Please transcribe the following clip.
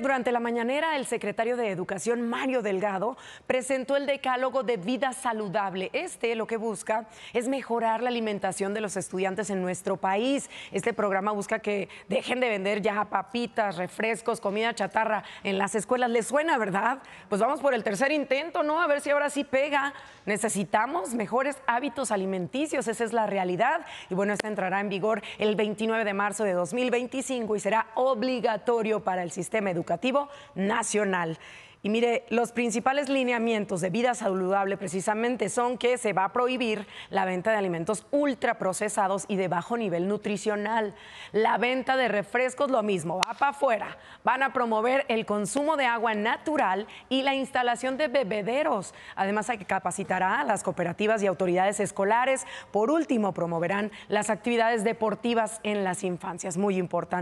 Durante la mañanera, el secretario de Educación, Mario Delgado, presentó el decálogo de vida saludable. Este lo que busca es mejorar la alimentación de los estudiantes en nuestro país. Este programa busca que dejen de vender ya papitas, refrescos, comida chatarra en las escuelas. ¿Les suena, verdad? Pues vamos por el tercer intento, ¿no? A ver si ahora sí pega. Necesitamos mejores hábitos alimenticios, esa es la realidad. Y bueno, esta entrará en vigor el 29 de marzo de 2025 y será obligatorio para el sistema educativo nacional. Y mire, los principales lineamientos de vida saludable precisamente son que se va a prohibir la venta de alimentos ultraprocesados y de bajo nivel nutricional. La venta de refrescos, lo mismo, va para afuera. Van a promover el consumo de agua natural y la instalación de bebederos. Además, que capacitará a las cooperativas y autoridades escolares. Por último, promoverán las actividades deportivas en las infancias. Muy importante.